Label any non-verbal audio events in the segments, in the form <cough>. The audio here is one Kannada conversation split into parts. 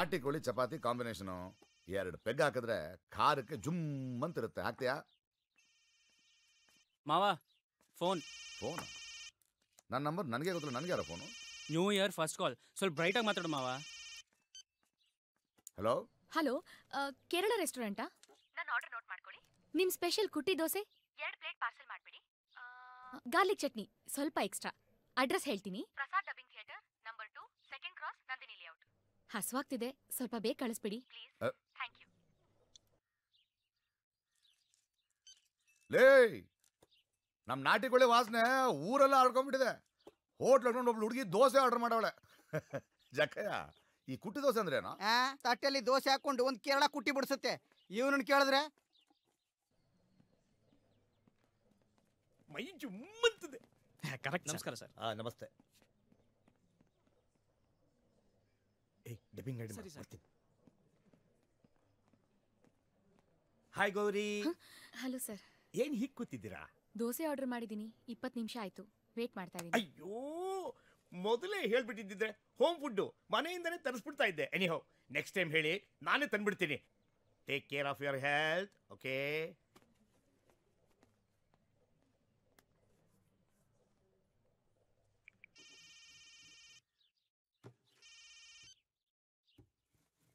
ನಾಟಿ ಕೋಳಿ ಚಪಾತಿ ಕಾಂಬಿನೇಷನು ಎರಡು ಪೆಗ್ ಹಾಕಿದ್ರೆ ಖಾರಕ್ಕೆ ಜುಮ್ ಅಂತ ಇರುತ್ತೆ ಹಾಕ್ತೀಯಾ ಮಾವ ಫೋನ್ ಫೋನ್ ನನ್ನ ನಂಬರ್ ನನಗೆ ಗೊತ್ತಿಲ್ಲ ನನಗೆ ಯಾರೋ phone new year first call ಸ್ವಲ್ಪ ಬ್ರೈಟಾಗಿ ಮಾತಾಡು ಮಾವ ಹಲೋ ಹಲೋ ಕೇರಳ ರೆಸ್ಟೋರೆಂಟಾ ನನ್ನ ಆರ್ಡರ್ ನೋಟ್ ಮಾಡ್ಕೊಳ್ಳಿ ನಿಮ್ಮ ಸ್ಪೆಷಲ್ ಕುಟ್ಟಿ ದೋಸೆ ಎರಡು ಪ್ಲೇಟ್ ಪಾರ್ಸಲ್ ಮಾಡಿಬಿಡಿ ಗಾರ್ಲಿಕ್ ಚಟ್ನಿ ಸ್ವಲ್ಪ ಎಕ್ಸ್ಟ್ರಾ ಅಡ್ರೆಸ್ ಹೇಳ್ತೀನಿ ಹಸುವಾಗ್ತಿದೆ ಸ್ವಲ್ಪ ಬೇಗ ಕಳಿಸ್ಬಿಡಿ ಲೇ ನಮ್ ನಾಟಿಕೊಳ್ಳೆ ವಾಸನೆ ಊರೆಲ್ಲ ಆಡ್ಕೊಂಡ್ಬಿಟ್ಟಿದೆ ಹೋಟ್ಲ್ ಹಾಕೊಂಡು ಒಬ್ಳು ಹುಡುಗಿ ದೋಸೆ ಆರ್ಡರ್ ಮಾಡವಳೆ <laughs> ಜಕ್ಕಯ್ಯ ಈ ಕುಟ್ಟಿ ದೋಸೆ ಅಂದ್ರೆ ಏನೋ ತಟ್ಟೆಯಲ್ಲಿ ದೋಸೆ ಹಾಕೊಂಡು ಒಂದು ಕೇರಳ ಕುಟ್ಟಿ ಬಿಡಿಸುತ್ತೆ ಇವನನ್ನು ಕೇಳಿದ್ರೆ ಮೈ ಚುಮ್ಮಂತಿದೆ ಕರೆಕ್ಟ್ ನಮಸ್ಕಾರ ಸರ್ ನಮಸ್ತೆ ಡಬ್ಬಿಂಗ್ ರೆಡಿ ಮಾಡ್ತೀನಿ ಹಾಯ್ ಗೌರಿ ಹಲೋ ಸರ್ ಏನು ಹೀಗೆ ಕೂತಿದ್ದೀರಾ ದೋಸೆ ಆರ್ಡರ್ ಮಾಡಿದ್ದೀನಿ ಇಪ್ಪತ್ತು ನಿಮಿಷ ಆಯಿತು ವೇಟ್ ಮಾಡ್ತಾ ಇದ್ದೀನಿ ಅಯ್ಯೋ ಮೊದಲೇ ಹೇಳ್ಬಿಟ್ಟಿದ್ದಿದ್ರೆ ಹೋಮ್ ಫುಡ್ಡು ಮನೆಯಿಂದನೇ ತರಿಸ್ಬಿಡ್ತಾ ಇದ್ದೆ ಎನಿ ಹೋ ನೆಕ್ಸ್ಟ್ ಟೈಮ್ ಹೇಳಿ ನಾನೇ ತಂದ್ಬಿಡ್ತೀನಿ take care of your health okay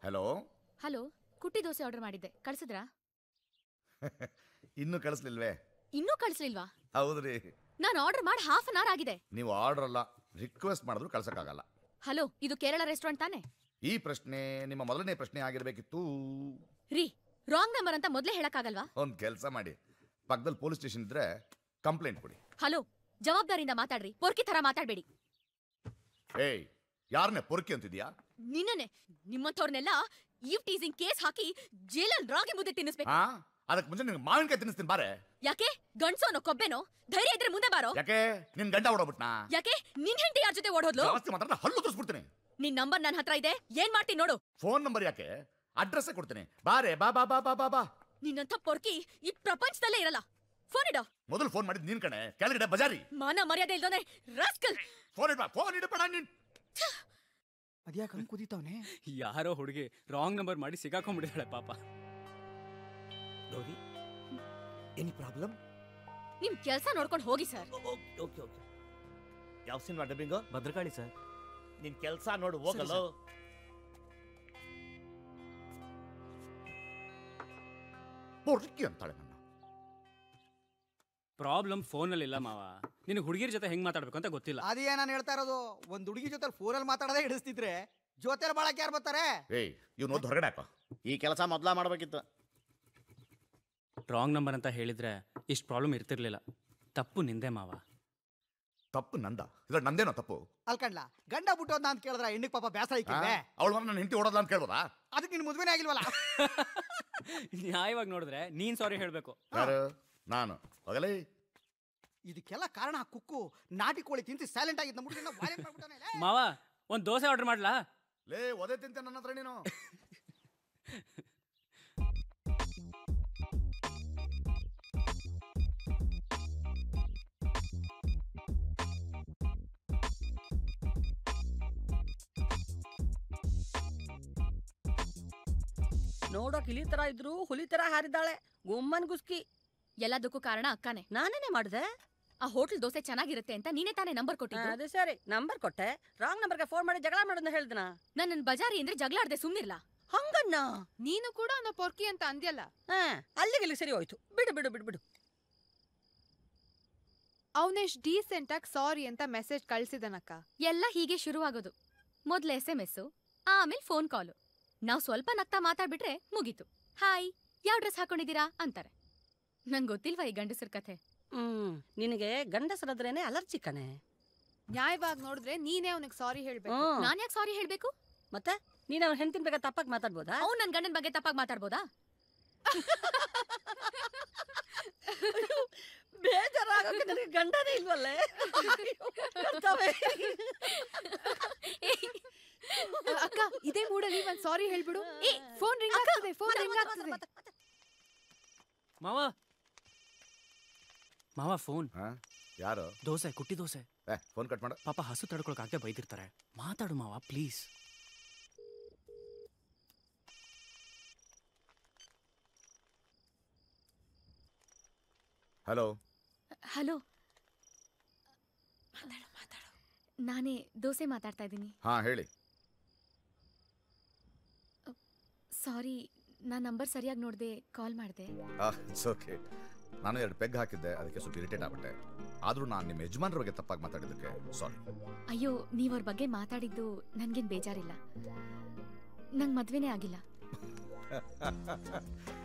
hello hello ಕುಟ್ಟಿ ದೋಸೆ ಆರ್ಡರ್ ಮಾಡಿದ್ದೆ ಕಳಿಸಿದ್ರ <laughs> ಇನ್ನೂ ಕಳಿಸ್ಲಿಲ್ವೇ ಇನ್ನೂ ಕಳಿಸ್ಲಿಲ್ವಾ ಹೌದ್ರಿ ನಾನು ಆರ್ಡರ್ ಮಾಡಿ ಹಾಫ್ ಅನ್ ಅವರ್ ಆಗಿದೆ ನೀವು ಆರ್ಡರ್ ಅಲ್ಲ ರಿಕ್ವೆಸ್ಟ್ ಮಾಡಿದ್ರು ಕಳ್ಸಕ್ಕಾಗಲ್ಲ ಹಲೋ ಇದು ಕೇರಳ ರೆಸ್ಟೋರೆಂಟ್ ತಾನೆ ಈ ಪ್ರಶ್ನೆ ನಿಮ್ಮ ಮೊದಲನೇ ಪ್ರಶ್ನೆ ಆಗಿರ್ಬೇಕಿತ್ತು ರೀ ರಾಂಗ್ ನಂಬರ್ ಅಂತ ಮೊದಲೇ ಹೇಳಕ್ಕಾಗಲ್ವಾ ಒಂದ್ ಕೆಲಸ ಮಾಡಿ ಪಕ್ಕದಲ್ಲಿ ಪೊಲೀಸ್ ಸ್ಟೇಷನ್ ಇದ್ರೆ ಕಂಪ್ಲೇಂಟ್ ಕೊಡಿ ಹಲೋ ಜವಾಬ್ದಾರಿಯಿಂದ ಮಾತಾಡ್ರಿ ಪೊರ್ಕಿ ತರ ಮಾತಾಡ್ಬೇಡಿ ಏಯ್ ಯಾರನ್ನೇ ಪೊರ್ಕಿ ಅಂತಿದ್ಯಾ ನಿನ್ನನೆ ನಿಮ್ಮಂಥವ್ರನ್ನೆಲ್ಲ ಈವ್ ಟೀಸಿಂಗ್ ಕೇಸ್ ಹಾಕಿ ಜೇಲಲ್ ರಾಗಿ ಮುದ್ದೆ ತಿನ್ನಿಸ್ಬೇಕು ಹಾ ಅದಕ್ಕೆ ಮುಂಚೆ ನಿನ್ಗೆ ಮಾವಿನಕಾಯಿ ತಿನ್ನಿಸ್ತೀನಿ ಬಾರೆ ಯಾಕೆ ಗಂಡ್ಸೋನೋ ಕೊಬ್ಬೆನೋ ಧೈರ್ಯ ಇದ್ರೆ ಮುಂದೆ ಬಾರೋ ಯಾಕೆ ನಿನ್ ಗಂಡ ಓಡೋಗ್ಬಿಟ್ನಾ ಯಾಕೆ ನಿನ್ ಹೆಂಡತಿ ಯಾರ ಜೊತೆ ಓಡೋದ್ಲು ಜಾಸ್ತಿ ಮಾತ್ರ ಹಲ್ಲು ತೋರಿಸ್ಬಿಡ್ತೀನಿ ನಿನ್ ನಂಬರ್ ನನ್ನ ಹತ್ರ ಇದೆ ಏನ್ ಮಾಡ್ತೀನಿ ನೋಡು ಫೋನ್ ನಂಬರ್ ಯಾಕೆ ಅಡ್ರೆಸ್ ಕೊಡ್ತೀನಿ ಬಾರೆ ಬಾ ಬಾ ಬಾ ಬಾ ಬಾ ಬಾ ನಿನ್ನಂಥ ಪೊರ್ಕಿ ಈ ಪ್ರಪಂಚದಲ್ಲೇ ಇರಲ್ಲ ಫೋನ್ ಇಡು ಮೊದಲು ಫೋನ್ ಮಾಡಿದ್ ನೀನ್ ಕಣೆ ಕೆಳಗಡೆ ಬಜಾರಿ ಮಾನ ಮರ್ಯಾದೆ ಇಲ್ದೋನೆ ರಾಸ್ಕಲ್ ಫೋನ್ ಇಡ್ಬಾ ಫೋನ್ ಇಡಬೇಡ ನೀನ್ ಅದ್ಯಾಕೆ ಹಂಗೆ ಕುದೀತಾವನೆ ಯಾರೋ ಹುಡುಗಿ ರಾಂಗ್ ನಂಬರ್ ಮಾಡಿ ಸಿಗಾಕೊಂಡ್ಬಿಡಿದಾಳೆ ಪಾಪ ಗೌರಿ ಎನಿ ಪ್ರಾಬ್ಲಮ್ ನಿಮ್ ಕೆಲಸ ನೋಡ್ಕೊಂಡು ಹೋಗಿ ಸರ್ ಓಕೆ ಓಕೆ ಓಕೆ ಯಾವ ಸಿನಿಮಾ ಭದ್ರಕಾಳಿ ಸರ್ ನಿನ್ ಕೆಲಸ ನೋಡು ಹೋಗಲ್ಲ ಪೊರ್ಕಿ ಪ್ರಾಬ್ಲಮ್ ಫೋನಲ್ಲಿಲ್ಲ ಮಾವ ನಿನ್ ಹುಡುಗಿರ ಜೊತೆ ಹೆಂಗ್ ಮಾತಾಡ್ಬೇಕು ಅಂತ ಗೊತ್ತಿಲ್ಲ ಅದೇ ನಾನು ಹೇಳ್ತಾ ಇರೋದು ಒಂದ್ ಹುಡುಗಿ ಜೊತೆ ಫೋನ್ ಅಲ್ಲಿ ಮಾತಾಡದೆ ಹಿಡಿಸ್ತಿದ್ರೆ ಜೊತೆ ಬಾಳಕ್ಕೆ ಯಾರು ಬರ್ತಾರೆ ಏಯ್ ಇವ್ನು ಹೊರಗಡೆ ಹಾಕೋ ಈ ಕೆಲಸ ಮೊದ್ಲ ಮಾಡ್ಬೇಕಿತ್ತು ರಾಂಗ್ ನಂಬರ್ ಅಂತ ಹೇಳಿದ್ರೆ ಇಷ್ಟು ಪ್ರಾಬ್ಲಮ್ ಇರ್ತಿರ್ಲಿಲ್ಲ ತಪ್ಪು ನಿಂದೆ ಮಾವ ತಪ್ಪು ನಂದ ಇಲ್ಲ ನಂದೇನೋ ತಪ್ಪು ಅಲ್ಕಂಡ್ಲ ಗಂಡ ಬಿಟ್ಟೋದ್ನ ಅಂತ ಕೇಳಿದ್ರೆ ಹೆಣ್ಣಿಗೆ ಪಾಪ ಬ್ಯಾಸ ಇಕ್ಕಿದೆ ಅವಳು ನನ್ನ ಹೆಂಡತಿ ಓಡೋದ ಅಂತ ಕೇಳ್ಬೋದಾ ಅದಕ್ಕೆ ನಿನ್ ಮದುವೆನೇ ಆಗಿಲ್ವಲ್ಲ <laughs> ನ್ಯಾಯವಾಗಿ ನೋಡಿದ್ರೆ ನೀನ್ ಸಾರಿ ಹೇಳ್ಬೇಕು ನಾನು ಹೋಗಲೇ ಇದಕ್ಕೆಲ್ಲ ಕಾರಣ ಕುಕ್ಕು ನಾಟಿ ಕೋಳಿ ತಿಂತಿ ಸೈಲೆಂಟ್ ಆಗಿದ್ದ ಮುಡುಗಿನ ವಾಯಲೆಂಟ್ ಲೇ. ಮಾವ ಒಂದ್ ದೋಸೆ ಆರ್ಡರ್ ಮಾಡ್ಲಾ ಲೇ ಒದೇ ತಿಂತ ನನ್ನ ಹತ್ರ ನೀನು ನೋಡೋಕ್ ಇಲಿ ತರ ಇದ್ರು ಹುಲಿ ತರ ಹಾರಿದ್ದಾಳೆ ಗುಮ್ಮನ್ ಗುಸ್ಕಿ ಎಲ್ಲದಕ್ಕೂ ಕಾರಣ ಅಕ್ಕನೇ ನಾನೇನೆ ಮಾಡ್ದೆ ಆ ಹೋಟೆಲ್ ದೋಸೆ ಚೆನ್ನಾಗಿರುತ್ತೆ ಅಂತ ನೀನೇ ತಾನೇ ನಂಬರ್ ಕೊಟ್ಟಿದ್ದು ಅದೇ ಸರಿ ನಂಬರ್ ಕೊಟ್ಟೆ ರಾಂಗ್ ನಂಬರ್ ಫೋನ್ ಮಾಡಿ ಜಗಳ ಮಾಡೋದು ಹೇಳ್ದನ ನನ್ನ ಬಜಾರಿ ಅಂದ್ರೆ ಜಗಳ ಆಡ್ದೆ ಸುಮ್ನಿರ್ಲ ಹಂಗನ್ನ ನೀನು ಕೂಡ ಅವನ ಪೊರ್ಕಿ ಅಂತ ಅಂದ್ಯಲ್ಲ ಅಲ್ಲಿಗೆ ಸರಿ ಹೋಯ್ತು ಬಿಡು ಬಿಡು ಬಿಡು ಬಿಡು ಅವನೆಷ್ಟು ಡೀಸೆಂಟ್ ಆಗಿ ಸಾರಿ ಅಂತ ಮೆಸೇಜ್ ಕಳ್ಸಿದನಕ್ಕ ಎಲ್ಲ ಹೀಗೆ ಶುರುವಾಗೋದು ಮೊದ್ಲು ಎಸ್ ಎಂ ಎಸ್ ಆಮೇಲೆ ಫೋನ್ ಕಾಲು ನಾವು ಸ್ವಲ್ಪ ನಗ್ತಾ ಮಾತಾಡ್ಬಿಟ್ರೆ ಮುಗೀತು ಹಾಯ್ ಯಾವ ಡ್ರೆಸ್ ಹಾಕೊಂಡಿದ್ದೀರಾ ಅಂತಾರೆ ನಂಗೆ ಗೊತ್ತಿಲ್ವಾ ಈ ಗಂಡಸರ ಕಥೆ ಹ್ಮ್ ನಿನಗೆ ಗಂಡಸರದ್ರೇನೆ ಅಲರ್ಜಿ ಕಣೆ ನ್ಯಾಯವಾಗಿ ನೋಡಿದ್ರೆ ನೀನೇ ಅವನಿಗೆ ಸಾರಿ ಹೇಳ್ಬೇಕು ನಾನ್ಯಾಕೆ ಯಾಕೆ ಸಾರಿ ಹೇಳ್ಬೇಕು ಮತ್ತೆ ನೀನ್ ಅವನ ಹೆಂಡತಿನ ಬಗ್ಗೆ ತಪ್ಪಾಗಿ ಮಾತಾಡ್ಬೋದಾ ಅವ್ನು ನನ್ನ ಗಂಡನ ಬಗ್ಗೆ ತಪ್ಪಾಗಿ ಮಾತಾಡ್ಬೋದಾ ಬೇಜಾರಾಗೋಕೆ ನನಗೆ ಗಂಡನೇ ಇಲ್ವಲ್ಲೇ ಅಕ್ಕ ಇದೇ ಮೂಡಲ್ಲಿ ಒಂದ್ ಸಾರಿ ಹೇಳ್ಬಿಡು ಫೋನ್ ರಿಂಗ್ ಆಗ್ತದೆ ಫೋನ್ ರಿಂಗ್ ಆಗ್ತದೆ ಮಾವ ಮಾವ ಫೋನ್ ಯಾರು ದೋಸೆ ಕುಟ್ಟಿ ದೋಸೆ ಫೋನ್ ಕಟ್ ಮಾಡು ಪಾಪ ಹಸು ತಡ್ಕೊಳಕಾಗದೆ ಬೈದಿರ್ತಾರೆ ಮಾತಾಡು ಮಾವ ಪ್ಲೀಸ್ ಹಲೋ ಹಲೋ ಮಾತಾಡು ಮಾತಾಡು ನಾನೇ ದೋಸೆ ಮಾತಾಡ್ತಾ ಇದ್ದೀನಿ ಹಾ ಹೇಳಿ ಸಾರಿ ನಾನು ನಂಬರ್ ಸರಿಯಾಗಿ ನೋಡಿದೆ ಕಾಲ್ ಮಾಡಿದೆ ಓಕೆ ನಾನು ಎರಡು ಪೆಗ್ ಹಾಕಿದ್ದೆ ಅದಕ್ಕೆ ಸ್ವಲ್ಪ ಇರಿಟೇಟ್ ಆಗ್ಬಿಟ್ಟೆ ಆದ್ರೂ ನಾನು ನಿಮ್ಮ ಯಜಮಾನರ ಬಗ್ಗೆ ತಪ್ಪಾಗಿ ಮಾತಾಡಿದ್ದಕ್ಕೆ ಸಾರಿ ಅಯ್ಯೋ ನೀವ್ ಅವ್ರ ಬಗ್ಗೆ ಮಾತಾಡಿದ್ದು ನನ್ಗೇನ್ ಬೇಜಾರಿಲ್ಲ ನಂಗ್ ಮದ್ವೆನೇ ಆಗಿಲ್ಲ <laughs>